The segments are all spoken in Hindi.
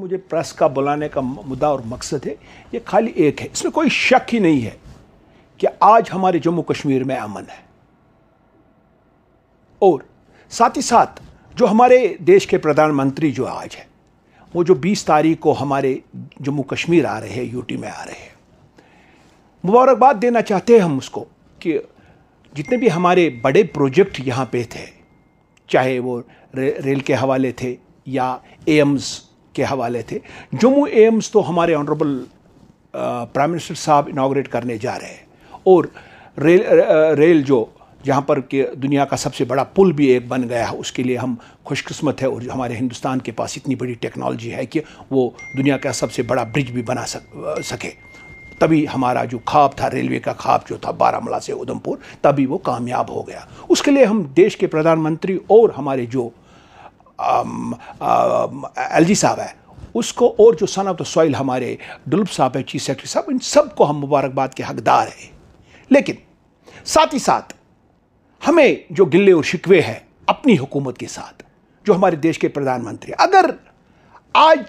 मुझे प्रेस का बुलाने का मुद्दा और मकसद है ये खाली एक है इसमें कोई शक ही नहीं है कि आज हमारे जम्मू कश्मीर में अमन है और साथ ही साथ जो हमारे देश के प्रधानमंत्री जो आज है वो जो 20 तारीख को हमारे जम्मू कश्मीर आ रहे हैं यूटी में आ रहे हैं मुबारकबाद देना चाहते हैं हम उसको कि जितने भी हमारे बड़े प्रोजेक्ट यहाँ पे थे चाहे वो रे, रेल के हवाले थे या एम्स के हवाले थे जम्मू एम्स तो हमारे ऑनरेबल प्राइम मिनिस्टर साहब इनाग्रेट करने जा रहे हैं और रेल रेल जो जहाँ पर कि दुनिया का सबसे बड़ा पुल भी एक बन गया है उसके लिए हम खुशकस्मत है और हमारे हिंदुस्तान के पास इतनी बड़ी टेक्नोलॉजी है कि वो दुनिया का सबसे बड़ा ब्रिज भी बना सक सके तभी हमारा जो ख्वाब था रेलवे का ख्वाब जो था बारामूला से उधमपुर तभी वो कामयाब हो गया उसके लिए हम देश के प्रधानमंत्री और हमारे जो एल जी साहब है उसको और जो सन ऑफ द सॉइल हमारे डुल्ब साहब है चीफ सेक्रेटरी साहब इन सबको हम मुबारकबाद के हकदार हैं लेकिन साथ ही साथ हमें जो गिले और शिकवे हैं अपनी हुकूमत के साथ जो हमारे देश के प्रधानमंत्री अगर आज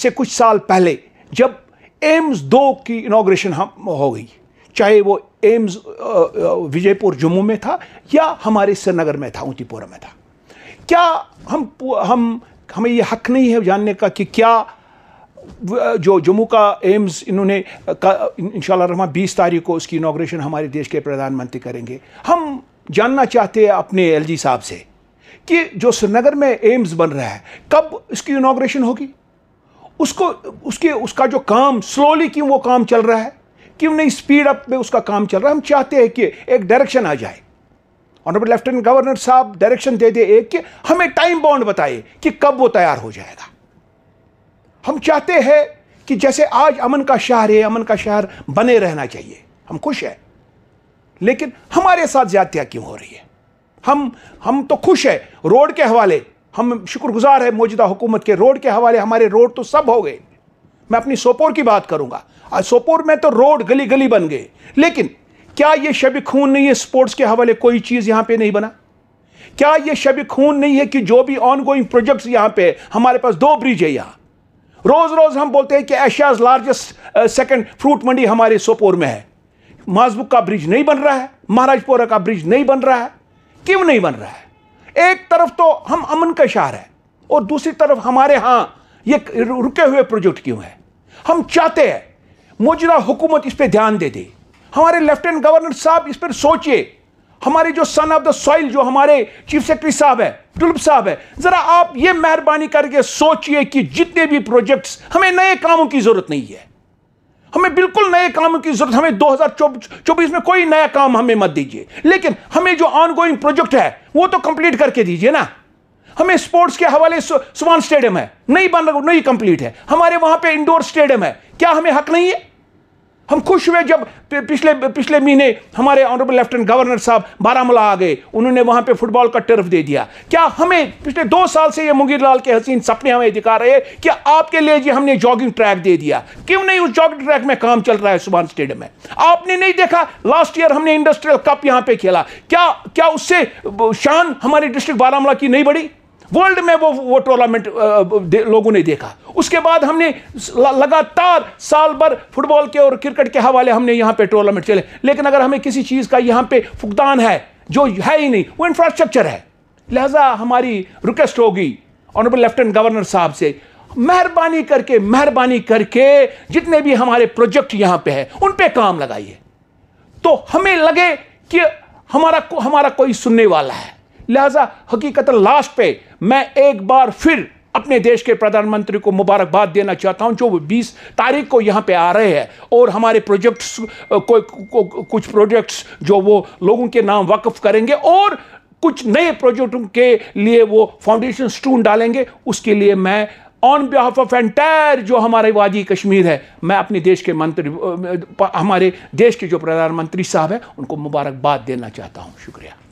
से कुछ साल पहले जब एम्स दो की इनाग्रेशन हम हो गई चाहे वो एम्स विजयपुर जम्मू में था या हमारे श्रीनगर में था ऊँतीपुरा में था क्या हम हम हमें ये हक नहीं है जानने का कि क्या जो जम्मू का एम्स इन्होंने इन रहमान बीस तारीख को उसकी इनाग्रेशन हमारे देश के प्रधानमंत्री करेंगे हम जानना चाहते हैं अपने एलजी साहब से कि जो श्रीनगर में एम्स बन रहा है कब इसकी इनाग्रेशन होगी उसको उसके उसका जो काम स्लोली क्यों वो काम चल रहा है क्यों नहीं स्पीड अप में उसका काम चल रहा है हम चाहते हैं कि एक डायरेक्शन आ जाए ऑनरेबल लेफ्टिनेंट गवर्नर साहब डायरेक्शन दे दिए एक कि हमें टाइम बाउंड बताइए कि कब वो तैयार हो जाएगा हम चाहते हैं कि जैसे आज अमन का शहर है अमन का शहर बने रहना चाहिए हम खुश हैं लेकिन हमारे साथ ज्यादा क्यों हो रही है हम हम तो खुश है रोड के हवाले हम शुक्रगुजार है मौजूदा हुकूमत के रोड के हवाले हमारे रोड तो सब हो गए मैं अपनी सोपोर की बात करूंगा आज सोपोर में तो रोड गली गली बन गए लेकिन क्या ये शब खून नहीं है स्पोर्ट्स के हवाले कोई चीज़ यहाँ पे नहीं बना क्या ये शब खून नहीं है कि जो भी ऑन गोइंग प्रोजेक्ट्स यहाँ पे हमारे पास दो ब्रिज है यहाँ रोज़ रोज़ हम बोलते हैं कि एशियाज़ लार्जेस्ट सेकंड फ्रूट मंडी हमारे सोपोर में है माजबुक का ब्रिज नहीं बन रहा है महाराजपोरा का ब्रिज नहीं बन रहा है क्यों नहीं बन रहा है एक तरफ तो हम अमन का शहर है और दूसरी तरफ हमारे यहाँ ये रुके हुए प्रोजेक्ट क्यों है हम चाहते हैं मौजूदा हुकूमत इस पर ध्यान दे दे हमारे लेफ्टिनेंट गवर्नर साहब इस पर सोचिए हमारे जो सन ऑफ द सॉइल जो हमारे चीफ सेक्रेटरी साहब है टुल्प साहब है ज़रा आप ये मेहरबानी करके सोचिए कि जितने भी प्रोजेक्ट्स हमें नए कामों की ज़रूरत नहीं है हमें बिल्कुल नए कामों की ज़रूरत हमें दो हज़ार चौबीस में कोई नया काम हमें मत दीजिए लेकिन हमें जो ऑनगोइंग प्रोजेक्ट है वो तो कंप्लीट करके दीजिए ना हमें स्पोर्ट्स के हवाले सुमान स्टेडियम है नई बन नहीं कंप्लीट है हमारे वहां पे इंडोर स्टेडियम है क्या हमें हक नहीं है हम खुश हुए जब पिछले पिछले महीने हमारे ऑनरेबल लेफ्टिनेंट गवर्नर साहब बारामूला आ गए उन्होंने वहां पे फुटबॉल का टर्फ दे दिया क्या हमें पिछले दो साल से ये मुंगीर लाल के हसीन सपने हमें दिखा रहे हैं कि आपके लिए जी हमने जॉगिंग ट्रैक दे दिया क्यों नहीं उस जॉगिंग ट्रैक में काम चल रहा है सुबह स्टेडियम में आपने नहीं देखा लास्ट ईयर हमने इंडस्ट्रियल कप यहाँ पे खेला क्या क्या उससे शान हमारी डिस्ट्रिक्ट बारामूला की नहीं बढ़ी वर्ल्ड में वो वो टूर्नामेंट लोगों ने देखा उसके बाद हमने लगातार साल भर फुटबॉल के और क्रिकेट के हवाले हमने यहाँ पे टूर्नामेंट चले लेकिन अगर हमें किसी चीज़ का यहाँ पे फुकदान है जो है ही नहीं वो इंफ्रास्ट्रक्चर है लिहाजा हमारी रिक्वेस्ट होगी ऑनरेबल लेफ्टिनेंट गवर्नर साहब से मेहरबानी करके मेहरबानी करके जितने भी हमारे प्रोजेक्ट यहाँ पे हैं उन पर काम लगाइए तो हमें लगे कि हमारा हमारा कोई सुनने वाला है लिहाजा हकीकत लास्ट पे मैं एक बार फिर अपने देश के प्रधानमंत्री को मुबारकबाद देना चाहता हूं जो 20 तारीख को यहाँ पे आ रहे हैं और हमारे प्रोजेक्ट्स को, को कुछ प्रोजेक्ट्स जो वो लोगों के नाम वक्फ करेंगे और कुछ नए प्रोजेक्टों के लिए वो फाउंडेशन स्टून डालेंगे उसके लिए मैं ऑन बिहाफ ऑफ एंटायर जो हमारे वादी कश्मीर है मैं अपने देश के मंत्री हमारे देश के जो प्रधानमंत्री साहब हैं उनको मुबारकबाद देना चाहता हूँ शुक्रिया